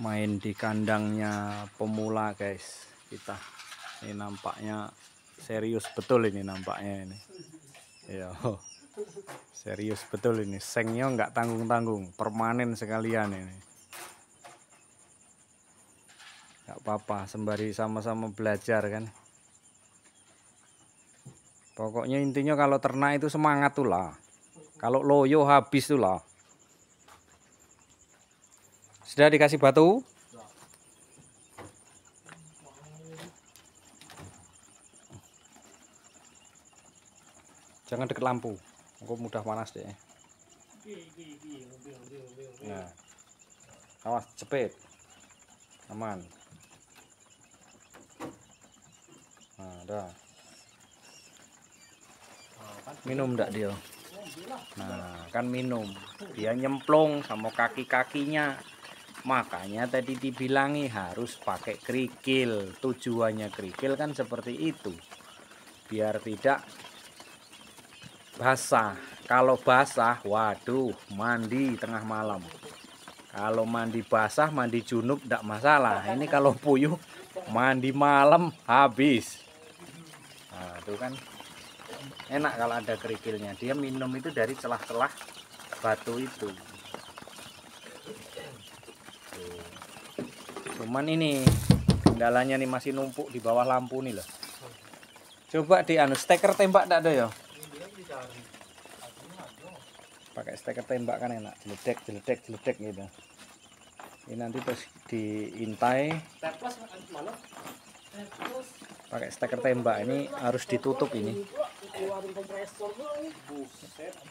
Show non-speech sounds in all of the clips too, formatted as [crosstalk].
main di kandangnya pemula guys kita ini nampaknya serius betul ini nampaknya ini ya serius betul ini sengnya nggak tanggung-tanggung permanen sekalian ini nggak apa-apa sembari sama-sama belajar kan pokoknya intinya kalau ternak itu semangat tuh lah kalau loyo habis tuh lah sudah dikasih batu? Jangan deket lampu. Aku mudah panas deh. Nah. Awas cepet. Aman. Nah, Minum enggak dia? Nah, kan minum. Dia nyemplung sama kaki-kakinya makanya tadi dibilangi harus pakai kerikil tujuannya kerikil kan seperti itu biar tidak basah kalau basah waduh mandi tengah malam kalau mandi basah mandi junub tidak masalah ini kalau puyuh mandi malam habis nah, itu kan enak kalau ada kerikilnya dia minum itu dari celah-celah batu itu cuman ini kendalanya nih masih numpuk di bawah lampu nih loh coba di anu steker tembak tidak ada ya pakai steker tembak kan enak jeledek jeledek jeledek gitu ini nanti terus diintai pakai steker tembak ini harus ditutup ini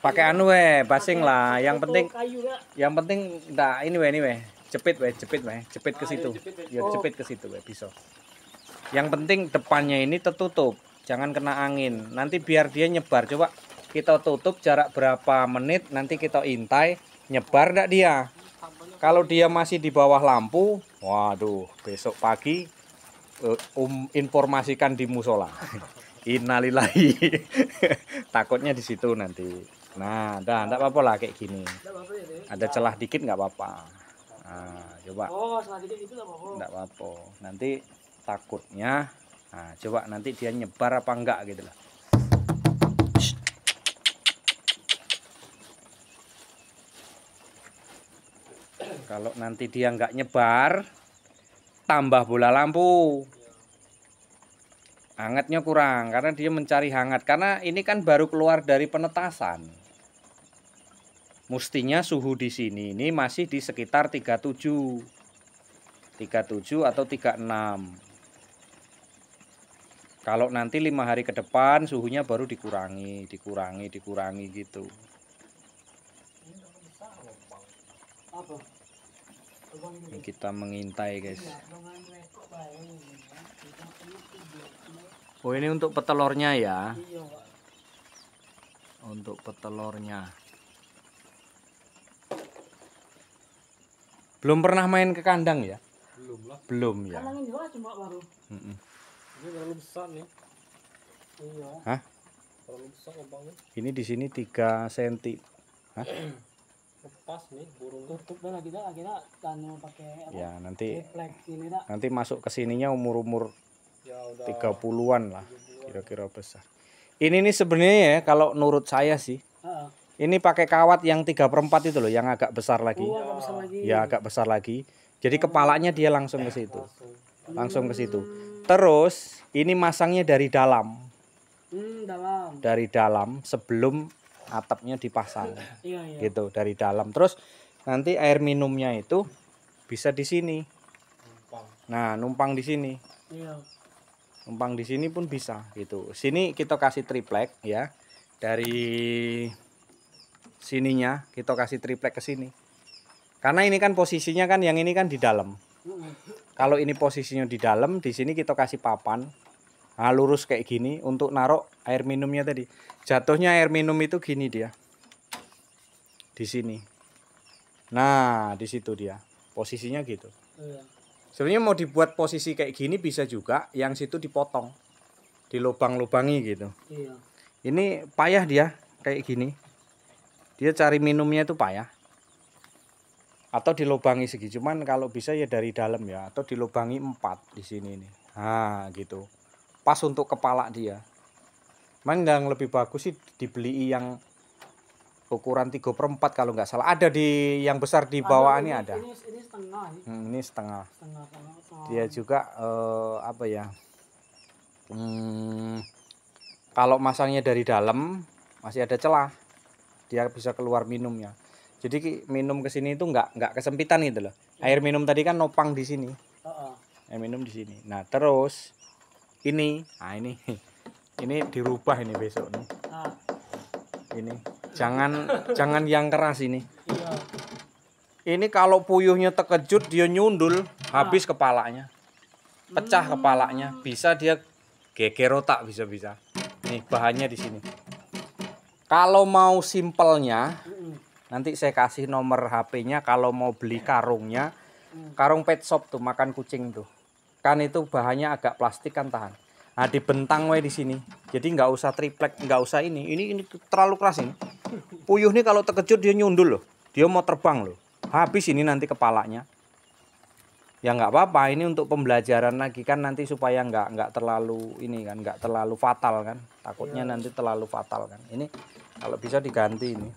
pakai anu weh basing lah yang penting yang penting tidak ini weh ini weh Jepit weh, jepit weh, jepit ke ah, iya, situ. Ya jepit iya, oh. ke situ weh bisa. Yang penting depannya ini tertutup, jangan kena angin. Nanti biar dia nyebar. Coba kita tutup jarak berapa menit nanti kita intai nyebar ndak dia. Kalau dia masih di bawah lampu, waduh, besok pagi eh, um, informasikan di musola. [laughs] Innalillahi. [laughs] Takutnya di situ nanti. Nah, dah, enggak apa-apa lah kayak gini. Ya, Ada celah dikit nggak apa-apa nah, coba oh itu tidak apa-apa nanti takutnya nah, coba nanti dia nyebar apa enggak gitu lah kalau nanti dia enggak nyebar tambah bola lampu hangatnya kurang karena dia mencari hangat karena ini kan baru keluar dari penetasan Mestinya suhu di sini ini masih di sekitar 37. 37 atau 36. Kalau nanti lima hari ke depan suhunya baru dikurangi, dikurangi, dikurangi gitu. Ini kita mengintai guys. Oh ini untuk petelornya ya. Iya, untuk petelornya. Belum pernah main ke kandang ya? Belum lah. Belum ya. Kandangnya juga cuma baru. Mm -mm. Ini terlalu besar nih. Iya. Hah? Terlalu besar lubangnya. Ini di sini tiga senti Hah? [clears throat] lepas nih burung tutup dah kita kita tanu pakai apa? ya nanti ini nanti masuk ke sininya umur ya, umur tiga ya, puluhan lah kira-kira besar ini nih sebenarnya ya kalau nurut saya sih uh -uh. Ini pakai kawat yang tiga perempat itu loh, yang agak besar lagi. Oh, agak besar lagi. Ya, agak besar lagi. Jadi oh. kepalanya dia langsung ke situ. Hmm. Langsung ke situ. Terus ini masangnya dari dalam. Hmm, dalam. Dari dalam sebelum atapnya dipasang. [laughs] Iya, iya. Gitu, dari dalam. Terus nanti air minumnya itu bisa di sini. Numpang. Nah, numpang di sini. Iya. Numpang di sini pun bisa gitu. Sini kita kasih triplek ya. Dari sininya kita kasih triplek ke sini karena ini kan posisinya kan yang ini kan di dalam kalau ini posisinya di dalam di sini kita kasih papan nah, lurus kayak gini untuk narok air minumnya tadi jatuhnya air minum itu gini dia di sini nah di situ dia posisinya gitu iya. sebenarnya mau dibuat posisi kayak gini bisa juga yang situ dipotong dilubang-lubangi gitu iya. ini payah dia kayak gini dia cari minumnya itu payah atau dilubangi segi cuman kalau bisa ya dari dalam ya atau dilubangi empat di sini nih Ah gitu pas untuk kepala dia Memang yang lebih bagus sih dibeli yang ukuran 3 per 4 kalau nggak salah. Ada di yang besar di bawaannya ada. Ini, ini setengah. Hmm, ini setengah. setengah, setengah. Dia juga eh, apa ya? Hmm, kalau masangnya dari dalam masih ada celah dia bisa keluar minumnya jadi minum ke sini itu nggak nggak kesempitan gitu loh air minum tadi kan nopang di sini air minum di sini nah terus ini nah ini [laughs] ini dirubah ini besok nih ah. ini jangan [laughs] jangan yang keras ini iya. ini kalau puyuhnya terkejut dia nyundul ah. habis kepalanya pecah kepalanya bisa dia geger otak bisa-bisa nih bahannya di sini kalau mau simpelnya, nanti saya kasih nomor HP-nya kalau mau beli karungnya. Mm. Karung pet shop tuh makan kucing tuh. Kan itu bahannya agak plastik kan tahan. Nah, dibentang wae di sini. Jadi nggak usah triplek, nggak usah ini. Ini ini terlalu keras ini. Puyuh nih kalau terkejut dia nyundul loh. Dia mau terbang loh. Habis ini nanti kepalanya ya nggak apa-apa ini untuk pembelajaran lagi kan nanti supaya nggak nggak terlalu ini kan nggak terlalu fatal kan takutnya ya. nanti terlalu fatal kan ini kalau bisa diganti ini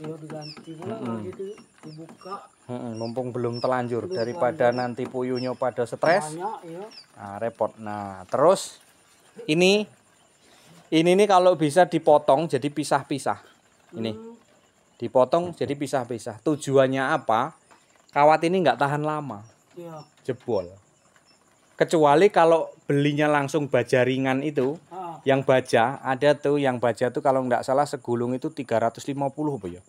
ya diganti pula mm -hmm. gitu dibuka -hmm. mumpung belum telanjur belum daripada terlanjur. nanti puyuhnya pada stres Banyak, iya. nah repot nah terus ini ini nih kalau bisa dipotong jadi pisah-pisah ini hmm. dipotong jadi pisah-pisah tujuannya apa kawat ini nggak tahan lama Iya. jebol. Kecuali kalau belinya langsung baja ringan itu, ah. yang baja ada tuh yang baja tuh kalau nggak salah segulung itu 350 ya?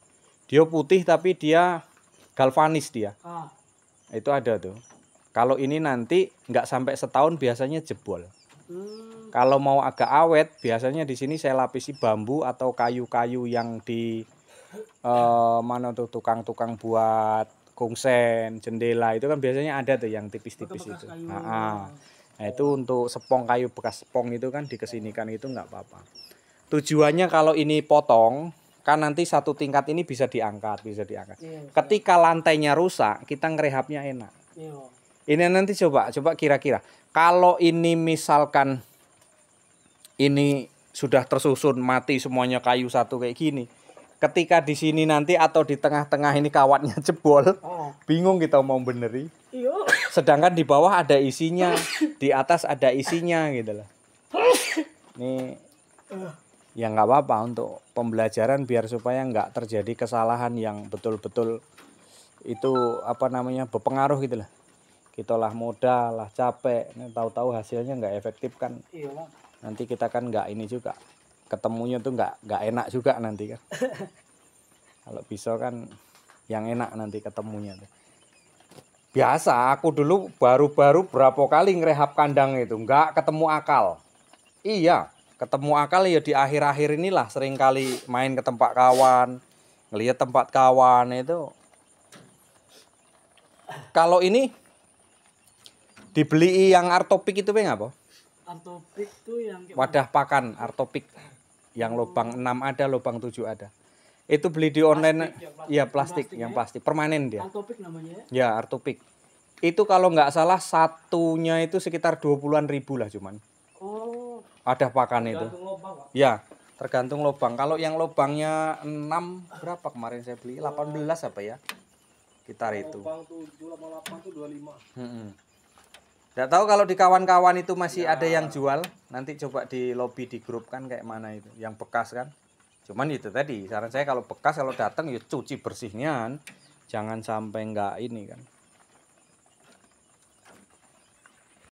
Dia putih tapi dia galvanis dia. Ah. Itu ada tuh. Kalau ini nanti nggak sampai setahun biasanya jebol. Hmm. Kalau mau agak awet biasanya di sini saya lapisi bambu atau kayu-kayu yang di eh, mana tuh tukang-tukang buat kungsen jendela itu kan biasanya ada tuh yang tipis-tipis itu. Nah, ah. nah itu untuk sepong kayu bekas sepong itu kan dikesinikan itu nggak apa-apa. Tujuannya kalau ini potong kan nanti satu tingkat ini bisa diangkat, bisa diangkat. Yeah. Iya. Ketika lantainya rusak, kita ngerehabnya enak. Yeah. Ini nanti coba, coba kira-kira. Kalau ini misalkan ini sudah tersusun mati semuanya kayu satu kayak gini, ketika di sini nanti atau di tengah-tengah ini kawatnya [laughs] jebol, oh. bingung kita mau beneri. Iyo. Sedangkan di bawah ada isinya, di atas ada isinya gitu loh. Nih ya nggak apa-apa untuk pembelajaran biar supaya nggak terjadi kesalahan yang betul-betul itu apa namanya berpengaruh gitu lah kita lah modal lah capek tahu-tahu hasilnya nggak efektif kan Iyo. nanti kita kan nggak ini juga ketemunya tuh nggak nggak enak juga nanti kan [laughs] kalau bisa kan yang enak nanti ketemunya tuh biasa aku dulu baru-baru berapa kali ngerehab kandang itu nggak ketemu akal iya ketemu akal ya di akhir-akhir inilah sering kali main ke tempat kawan ngelihat tempat kawan itu kalau ini dibeli yang artopik itu apa? Artopik itu yang wadah pakan artopik yang lubang 6 ada, lubang 7 ada. Itu beli di online plastik, ya plastik, ya, plastik yang ya? plastik, permanen dia. Artopik namanya ya? Ya, artopik. Itu kalau nggak salah satunya itu sekitar 20-an ribu lah cuman. Oh. Ada pakan itu. Lubang, Pak. Ya, tergantung lubang. Kalau yang lubangnya 6 berapa kemarin saya beli? 18 apa ya? Sekitar itu. Lubang 7 8, 8 itu 25. Hmm -hmm. Tidak tahu kalau di kawan-kawan itu masih ya. ada yang jual, nanti coba di lobby di grup kan kayak mana itu, yang bekas kan. Cuman itu tadi saran saya kalau bekas kalau datang ya cuci bersihnya, kan. jangan sampai nggak ini kan.